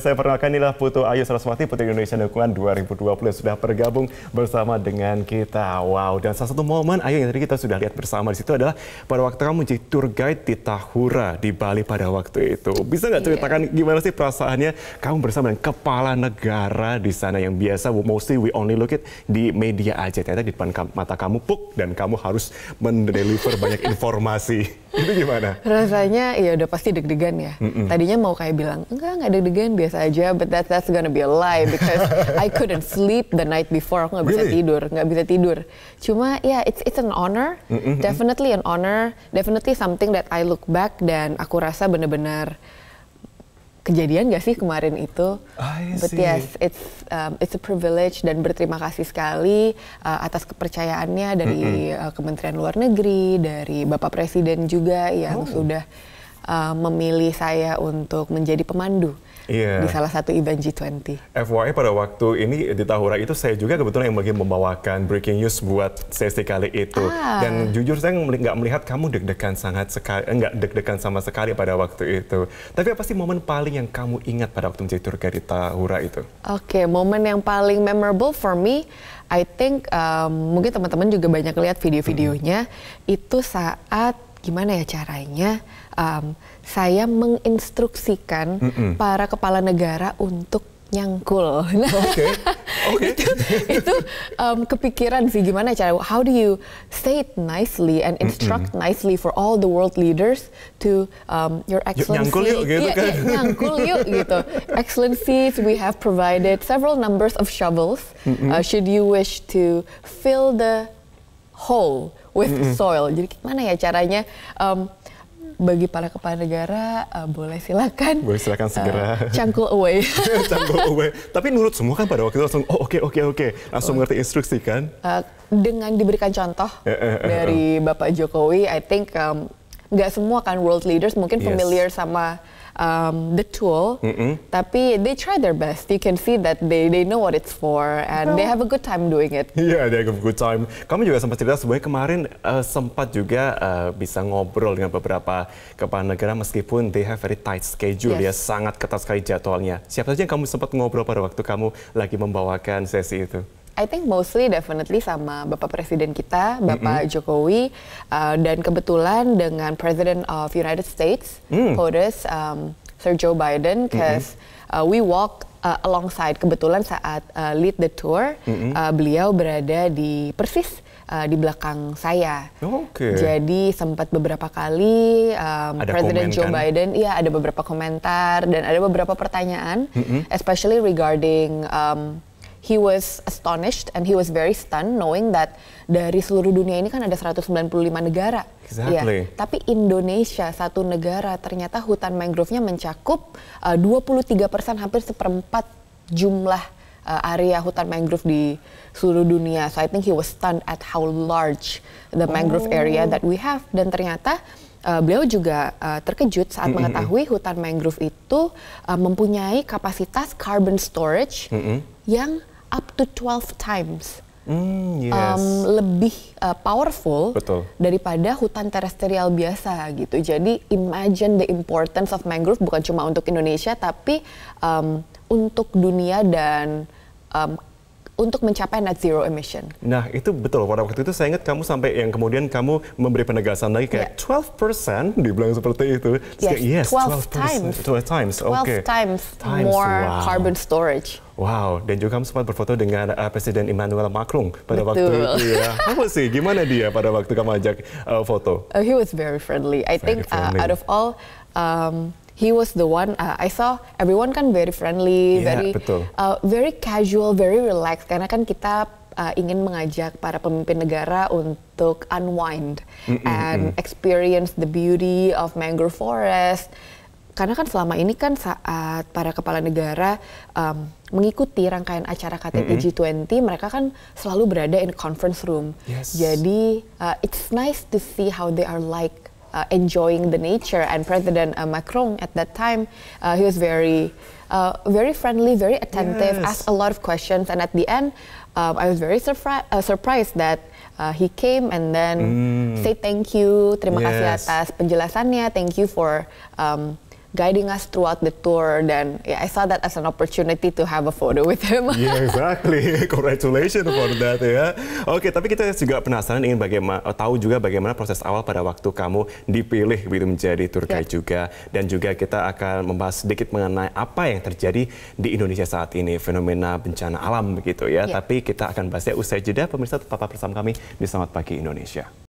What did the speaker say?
saya perkenalkan inilah Putu Ayu Saraswati, Putri Indonesia Dukungan 2020 sudah bergabung bersama dengan kita. Wow, dan salah satu momen Ayu yang tadi kita sudah lihat bersama di situ adalah pada waktu kamu menjadi tour guide di Tahura di Bali pada waktu itu. Bisa nggak iya. ceritakan yeah. gimana sih perasaannya kamu bersama dengan kepala negara di sana yang biasa mostly we only look it di media aja. Ternyata di depan mata kamu puk dan kamu harus mendeliver banyak informasi. itu gimana? Rasanya ya udah pasti deg-degan ya. Mm -mm. Tadinya mau kayak bilang, enggak, enggak deg-degan, biasa aja, but that that's gonna be a lie because I couldn't sleep the night before. Aku nggak really? bisa tidur, nggak bisa tidur. Cuma ya yeah, it's it's an honor, mm -hmm. definitely an honor, definitely something that I look back dan aku rasa benar-benar kejadian gak sih kemarin itu? But yes, it's um, it's a privilege dan berterima kasih sekali uh, atas kepercayaannya dari mm -hmm. uh, Kementerian Luar Negeri, dari Bapak Presiden juga yang oh. sudah uh, memilih saya untuk menjadi pemandu yeah. di salah satu event G20. FYI pada waktu ini di Tahura itu saya juga kebetulan yang bagian membawakan breaking news buat sesi kali itu. Ah. Dan jujur saya nggak melihat kamu deg-degan sangat sekali, eh, nggak deg-degan sama sekali pada waktu itu. Tapi apa sih momen paling yang kamu ingat pada waktu menjadi tour di Tahura itu? Oke, okay, momen yang paling memorable for me I think um, mungkin teman-teman juga banyak lihat video-videonya hmm. itu saat gimana ya caranya um, saya menginstruksikan mm -mm. para kepala negara untuk nyangkul. Nah, okay. Okay. itu itu um, kepikiran sih gimana cara how do you say it nicely and instruct mm -hmm. nicely for all the world leaders to um, your excellency. Nyangkul yuk gitu yeah, kan. Yeah, nyangkul yuk gitu. Excellencies, we have provided several numbers of shovels. Mm -hmm. uh, should you wish to fill the whole with mm -hmm. soil. Jadi gimana ya caranya um, bagi para kepala negara uh, boleh silakan boleh silakan eh, segera uh, cangkul away cangkul away tapi nurut semua kan pada waktu itu langsung oh oke okay, oke okay, oke okay. langsung oh. ngerti instruksi kan uh, dengan diberikan contoh dari Bapak Jokowi I think um, nggak semua kan world leaders mungkin yes. familiar sama um, the tool, mm -mm. tapi they try their best. You can see that they they know what it's for and well. they have a good time doing it. Iya, yeah, they have a good time. Kamu juga sempat cerita sebenarnya kemarin uh, sempat juga uh, bisa ngobrol dengan beberapa kepala negara meskipun they have very tight schedule yes. ya, sangat ketat sekali jadwalnya. Siapa saja yang kamu sempat ngobrol pada waktu kamu lagi membawakan sesi itu? I think mostly definitely sama Bapak Presiden kita, Bapak mm -hmm. Jokowi, uh, dan kebetulan dengan President of United States, mm. POTUS, um, Sir Joe Biden, because mm -hmm. uh, we walk uh, alongside kebetulan saat uh, lead the tour, mm -hmm. uh, beliau berada di persis uh, di belakang saya. Okay. Jadi sempat beberapa kali um, President komen, Joe kan? Biden, iya ada beberapa komentar dan ada beberapa pertanyaan, mm -hmm. especially regarding um, he was astonished and he was very stunned knowing that dari seluruh dunia ini kan ada 195 negara. Exactly. Ya, tapi Indonesia satu negara ternyata hutan mangrove-nya mencakup uh, 23 persen hampir seperempat jumlah uh, area hutan mangrove di seluruh dunia. So I think he was stunned at how large the mangrove oh. area that we have dan ternyata uh, beliau juga uh, terkejut saat mm -hmm. mengetahui hutan mangrove itu uh, mempunyai kapasitas carbon storage mm -hmm. yang up to 12 times mm, yes. um, lebih uh, powerful Betul. daripada hutan terestrial biasa gitu. Jadi imagine the importance of mangrove bukan cuma untuk Indonesia tapi um, untuk dunia dan um, untuk mencapai net zero emission. Nah, itu betul. Pada waktu itu saya ingat kamu sampai yang kemudian kamu memberi penegasan lagi kayak yeah. Ya. 12% dibilang seperti itu. yes, kayak, yes 12, 12 times. 12 times. okay. times, times more wow. carbon storage. Wow, dan juga kamu sempat berfoto dengan uh, Presiden Emmanuel Macron pada Betul. waktu itu ya. Apa sih, gimana dia pada waktu kamu ajak uh, foto? Uh, he was very friendly. I very think friendly. Uh, out of all um, he was the one uh, I saw everyone kan very friendly, yeah, very betul. Uh, very casual, very relaxed karena kan kita uh, ingin mengajak para pemimpin negara untuk unwind mm -mm, and experience the beauty of mangrove forest. Karena kan selama ini kan saat para kepala negara um, mengikuti rangkaian acara KTT mm -hmm. G20, mereka kan selalu berada in conference room. Yes. Jadi uh, it's nice to see how they are like uh, enjoying the nature. And President uh, Macron at that time, uh, he was very, uh, very friendly, very attentive, yes. asked a lot of questions. And at the end, uh, I was very surpri uh, surprised that he came and then mm. say thank you, terima yes. kasih atas penjelasannya, thank you for. Um, guiding us throughout the tour. dan yeah, I saw that as an opportunity to have a photo with him. yeah, exactly. Congratulations for that ya. Oke, okay, tapi kita juga penasaran ingin bagaimana tahu juga bagaimana proses awal pada waktu kamu dipilih begitu menjadi tour ya. guide yeah. juga dan juga kita akan membahas sedikit mengenai apa yang terjadi di Indonesia saat ini fenomena bencana alam begitu ya. Yeah. Tapi kita akan bahasnya usai jeda pemirsa tetap bersama kami di Selamat Pagi Indonesia.